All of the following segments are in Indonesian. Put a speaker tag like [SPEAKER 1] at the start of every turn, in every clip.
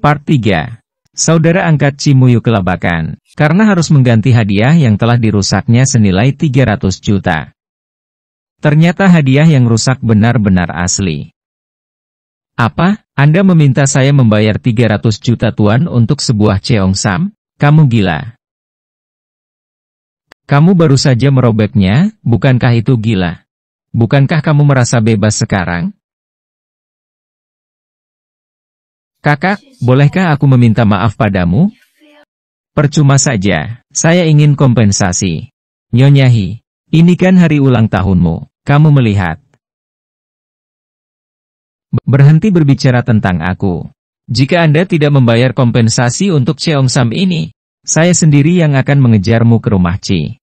[SPEAKER 1] Part 3. Saudara angkat Cimuyu kelabakan, karena harus mengganti hadiah yang telah dirusaknya senilai 300 juta. Ternyata hadiah yang rusak benar-benar asli. Apa? Anda meminta saya membayar 300 juta tuan untuk sebuah ceong sam? Kamu gila. Kamu baru saja merobeknya, bukankah itu gila? Bukankah kamu merasa bebas sekarang? Kakak, bolehkah aku meminta maaf padamu? Percuma saja, saya ingin kompensasi. Nyonyahi, ini kan hari ulang tahunmu, kamu melihat. Berhenti berbicara tentang aku. Jika Anda tidak membayar kompensasi untuk Cheong Sam ini, saya sendiri yang akan mengejarmu ke rumah Ci.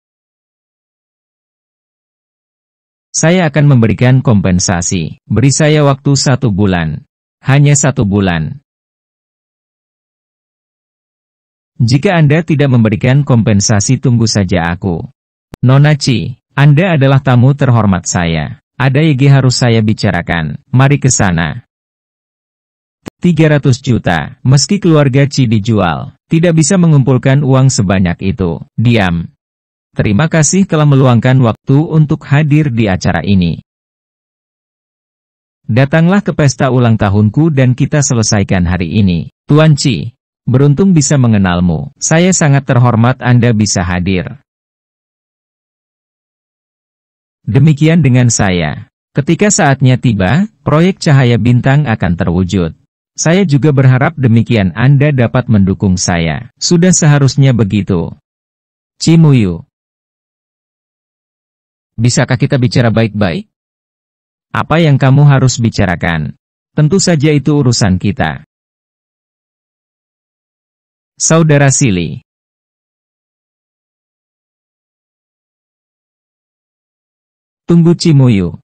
[SPEAKER 1] Saya akan memberikan kompensasi. Beri saya waktu satu bulan. Hanya satu bulan. Jika Anda tidak memberikan kompensasi tunggu saja aku. Nona Ci, Anda adalah tamu terhormat saya. Ada YG harus saya bicarakan, mari ke sana. 300 juta, meski keluarga Ci dijual, tidak bisa mengumpulkan uang sebanyak itu. Diam. Terima kasih telah meluangkan waktu untuk hadir di acara ini. Datanglah ke pesta ulang tahunku dan kita selesaikan hari ini. Tuan Ci, Beruntung bisa mengenalmu. Saya sangat terhormat Anda bisa hadir. Demikian dengan saya. Ketika saatnya tiba, proyek Cahaya Bintang akan terwujud. Saya juga berharap demikian Anda dapat mendukung saya. Sudah seharusnya begitu. Cimuyu. Bisakah kita bicara baik-baik? Apa yang kamu harus bicarakan? Tentu saja itu urusan kita.
[SPEAKER 2] Saudara Sili Tunggu Cimuyu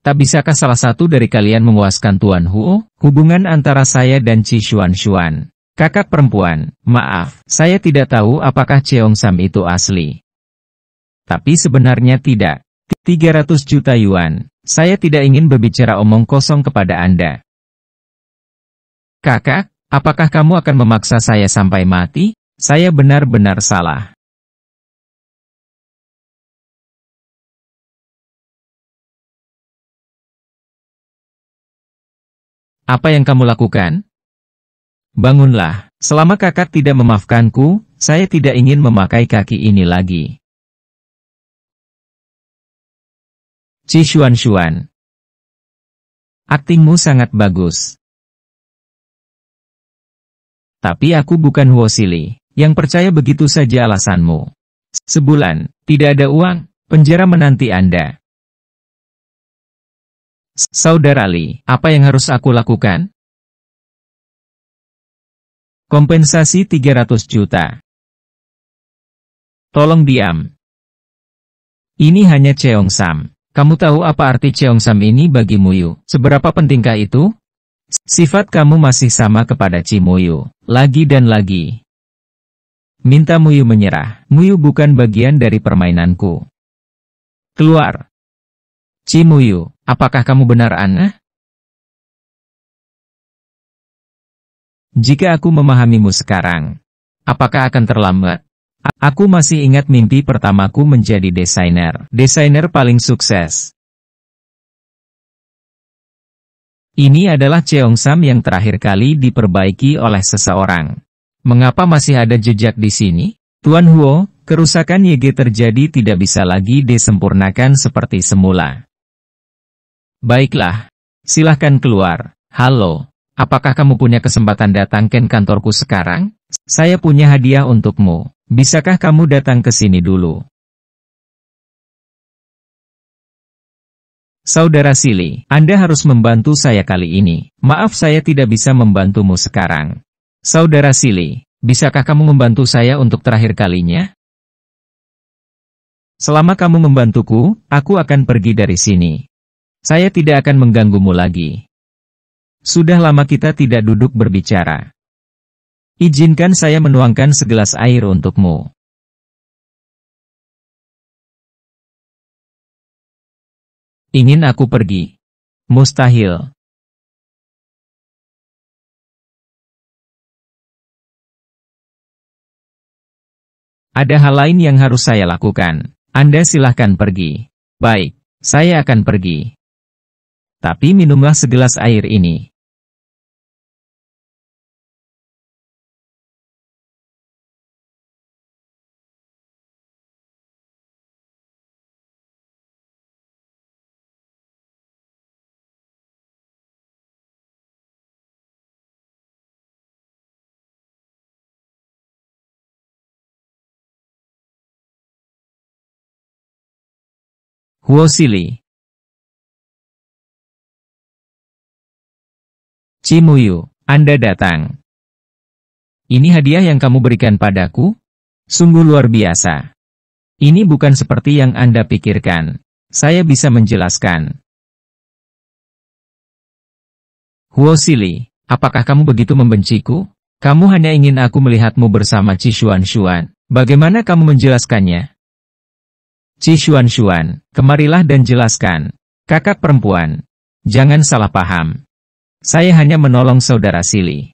[SPEAKER 1] Tak bisakah salah satu dari kalian memuaskan Tuan Hu? Hubungan antara saya dan Ci Xuan Xuan. Kakak perempuan, maaf, saya tidak tahu apakah Cheong Sam itu asli. Tapi sebenarnya tidak. 300 juta yuan. Saya tidak ingin berbicara omong kosong kepada Anda. Kakak, apakah kamu akan memaksa saya sampai mati?
[SPEAKER 2] Saya benar-benar salah.
[SPEAKER 1] Apa yang kamu lakukan? Bangunlah, selama kakak tidak memaafkanku, saya tidak ingin memakai kaki ini lagi.
[SPEAKER 2] Cixuan Xuan. Aktingmu sangat
[SPEAKER 1] bagus. Tapi aku bukan Wosili, yang percaya begitu saja alasanmu. Sebulan, tidak ada uang, penjara menanti Anda. Saudara Ali, apa yang harus aku
[SPEAKER 2] lakukan? Kompensasi 300
[SPEAKER 1] juta. Tolong diam. Ini hanya Cheong Sam. Kamu tahu apa arti Cheong Sam ini bagi Muyu? Seberapa pentingkah itu? Sifat kamu masih sama kepada Cimuyu, lagi dan lagi. Minta Muyu menyerah, Muyu bukan bagian dari permainanku. Keluar. Cimuyu, apakah kamu benar aneh? Jika aku memahamimu sekarang, apakah akan terlambat? Aku masih ingat mimpi pertamaku menjadi desainer, desainer paling sukses. Ini adalah Sam yang terakhir kali diperbaiki oleh seseorang. Mengapa masih ada jejak di sini? Tuan Huo, kerusakan YG terjadi tidak bisa lagi disempurnakan seperti semula. Baiklah. Silahkan keluar. Halo. Apakah kamu punya kesempatan datang ke kantorku sekarang? Saya punya hadiah untukmu. Bisakah kamu datang ke sini dulu? Saudara Sili, Anda harus membantu saya kali ini. Maaf saya tidak bisa membantumu sekarang. Saudara Sili, bisakah kamu membantu saya untuk terakhir kalinya? Selama kamu membantuku, aku akan pergi dari sini. Saya tidak akan mengganggumu lagi. Sudah lama kita tidak duduk berbicara. Izinkan saya menuangkan
[SPEAKER 2] segelas air untukmu. Ingin aku pergi. Mustahil.
[SPEAKER 1] Ada hal lain yang harus saya lakukan. Anda silahkan pergi. Baik, saya akan pergi. Tapi minumlah segelas air ini.
[SPEAKER 2] Wosili
[SPEAKER 1] Cimuyu, Anda datang. Ini hadiah yang kamu berikan padaku? Sungguh luar biasa. Ini bukan seperti yang Anda pikirkan. Saya bisa menjelaskan. Wosili, apakah kamu begitu membenciku? Kamu hanya ingin aku melihatmu bersama Cixuan Xuan. Bagaimana kamu menjelaskannya? Ci Xuan-Xuan, kemarilah dan jelaskan. Kakak perempuan. Jangan salah paham. Saya hanya menolong saudara Sili.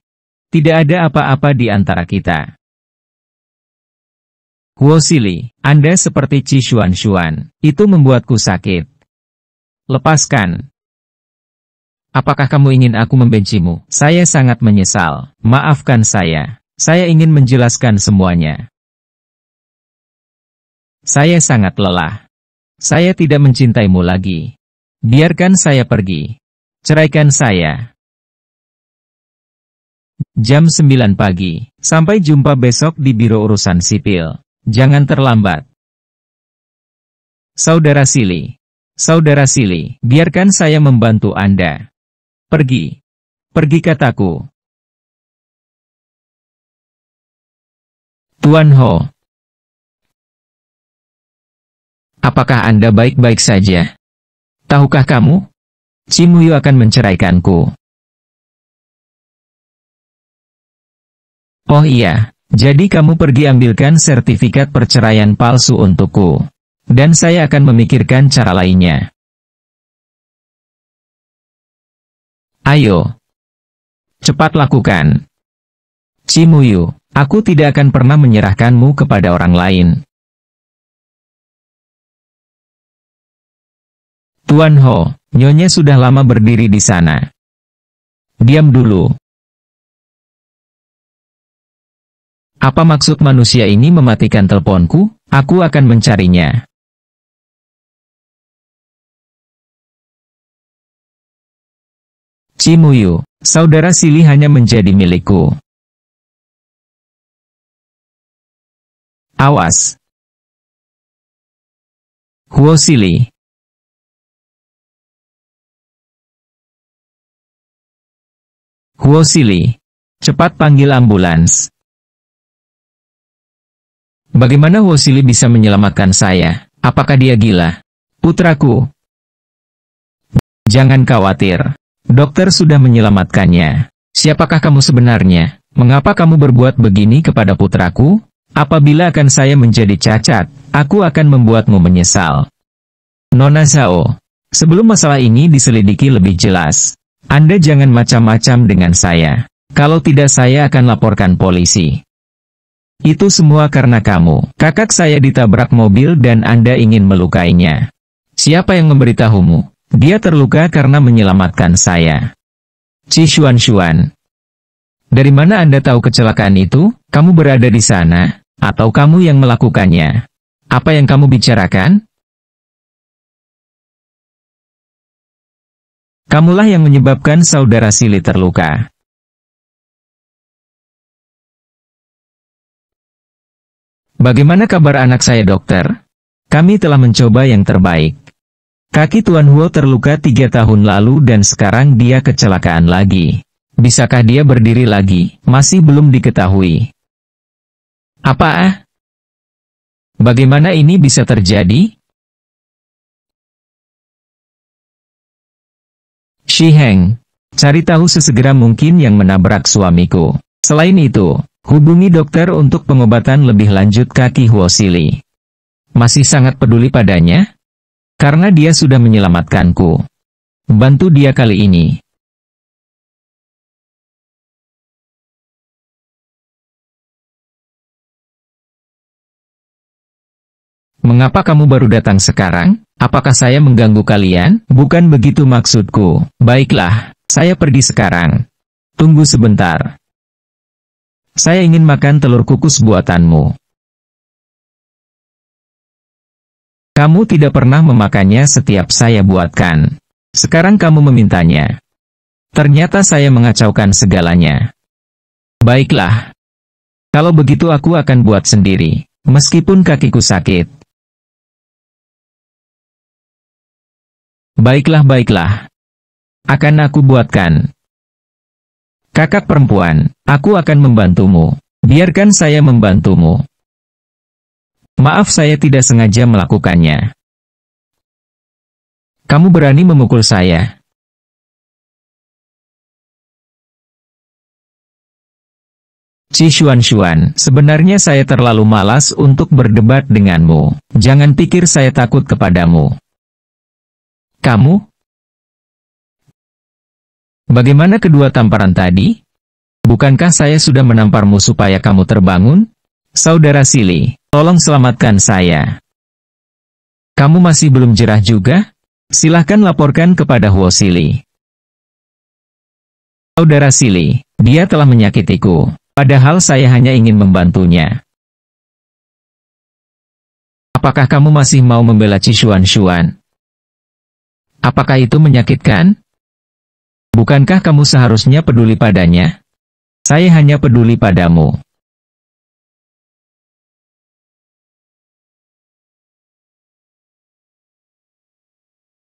[SPEAKER 1] Tidak ada apa-apa di antara kita. Huo Sili, Anda seperti Ci Xuan-Xuan. Itu membuatku sakit. Lepaskan. Apakah kamu ingin aku membencimu? Saya sangat menyesal. Maafkan saya. Saya ingin menjelaskan semuanya. Saya sangat lelah. Saya tidak mencintaimu lagi. Biarkan saya pergi. Ceraikan saya. Jam 9 pagi. Sampai jumpa besok di Biro Urusan Sipil. Jangan terlambat. Saudara Sili. Saudara Sili, biarkan saya membantu Anda. Pergi.
[SPEAKER 2] Pergi kataku. Tuan Ho, Apakah Anda baik-baik saja? Tahukah kamu? Cimuyu akan menceraikanku.
[SPEAKER 1] Oh iya, jadi kamu pergi ambilkan sertifikat perceraian palsu untukku. Dan saya akan memikirkan cara lainnya. Ayo.
[SPEAKER 2] Cepat lakukan. Cimuyu, aku tidak akan pernah menyerahkanmu kepada orang lain. Tuan Ho, Nyonya sudah lama berdiri di sana. Diam dulu. Apa maksud manusia ini mematikan teleponku? Aku akan mencarinya. Cimuyu, saudara Sili hanya menjadi milikku. Awas. Huo Sili.
[SPEAKER 1] Huo Sili, Cepat panggil ambulans. Bagaimana Huo Sili bisa menyelamatkan saya? Apakah dia gila? Putraku. Jangan khawatir. Dokter sudah menyelamatkannya. Siapakah kamu sebenarnya? Mengapa kamu berbuat begini kepada putraku? Apabila akan saya menjadi cacat, aku akan membuatmu menyesal. Nona Zhao, sebelum masalah ini diselidiki lebih jelas, anda jangan macam-macam dengan saya. Kalau tidak saya akan laporkan polisi. Itu semua karena kamu. Kakak saya ditabrak mobil dan Anda ingin melukainya. Siapa yang memberitahumu? Dia terluka karena menyelamatkan saya. Ci Xuan Xuan. Dari mana Anda tahu kecelakaan itu? Kamu berada di sana? Atau kamu yang melakukannya? Apa yang kamu bicarakan?
[SPEAKER 2] Kamulah yang menyebabkan saudara Sili terluka.
[SPEAKER 1] Bagaimana kabar anak saya dokter? Kami telah mencoba yang terbaik. Kaki Tuan Huo terluka tiga tahun lalu dan sekarang dia kecelakaan lagi. Bisakah dia berdiri lagi? Masih belum diketahui. Apa ah? Bagaimana ini bisa terjadi? Shi Heng. Cari tahu sesegera mungkin yang menabrak suamiku. Selain itu, hubungi dokter untuk pengobatan lebih lanjut kaki Huo Sili. Masih sangat peduli padanya? Karena dia sudah menyelamatkanku. Bantu dia kali ini. Mengapa kamu baru datang sekarang? Apakah saya mengganggu kalian? Bukan begitu maksudku. Baiklah, saya pergi sekarang. Tunggu sebentar. Saya ingin makan telur kukus
[SPEAKER 2] buatanmu.
[SPEAKER 1] Kamu tidak pernah memakannya setiap saya buatkan. Sekarang kamu memintanya. Ternyata saya mengacaukan segalanya. Baiklah. Kalau begitu aku akan buat sendiri. Meskipun kakiku sakit, Baiklah baiklah. Akan aku buatkan. Kakak perempuan, aku akan membantumu. Biarkan saya membantumu. Maaf saya tidak sengaja melakukannya.
[SPEAKER 2] Kamu berani memukul saya.
[SPEAKER 1] Si Xuan Xuan, sebenarnya saya terlalu malas untuk berdebat denganmu. Jangan pikir saya takut kepadamu. Kamu? Bagaimana kedua tamparan tadi? Bukankah saya sudah menamparmu supaya kamu terbangun? Saudara Sili, tolong selamatkan saya. Kamu masih belum jerah juga? Silahkan laporkan kepada Huo Sili. Saudara Sili, dia telah menyakitiku, padahal saya hanya ingin membantunya. Apakah kamu masih mau membela Chishuan Shuan?
[SPEAKER 2] Apakah itu menyakitkan? Bukankah kamu seharusnya peduli padanya? Saya hanya peduli padamu.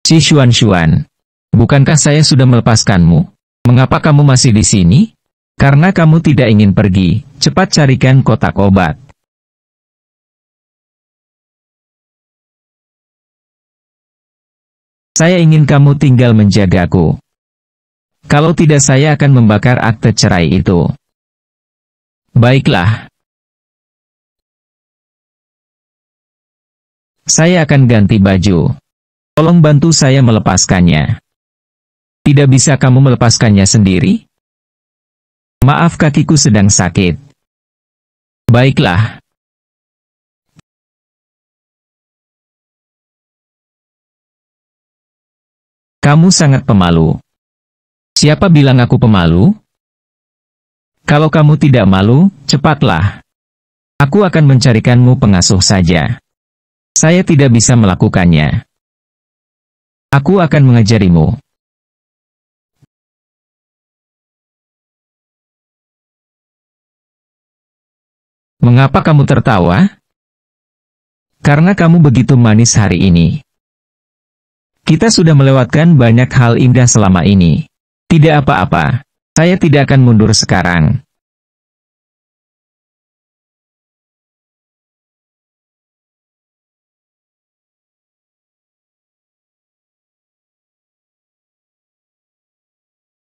[SPEAKER 1] Si Xuan Xuan, bukankah saya sudah melepaskanmu? Mengapa kamu masih di sini? Karena kamu tidak ingin pergi, cepat carikan kotak obat. Saya ingin kamu tinggal menjagaku. Kalau tidak saya akan membakar akte cerai itu. Baiklah.
[SPEAKER 2] Saya akan ganti baju.
[SPEAKER 1] Tolong bantu saya melepaskannya. Tidak bisa kamu melepaskannya sendiri? Maaf kakiku sedang sakit. Baiklah.
[SPEAKER 2] Kamu sangat pemalu. Siapa bilang aku
[SPEAKER 1] pemalu? Kalau kamu tidak malu, cepatlah. Aku akan mencarikanmu pengasuh saja. Saya tidak bisa melakukannya.
[SPEAKER 2] Aku akan mengajarimu. Mengapa
[SPEAKER 1] kamu tertawa? Karena kamu begitu manis hari ini. Kita sudah melewatkan banyak hal indah selama ini. Tidak apa-apa, saya tidak akan mundur sekarang.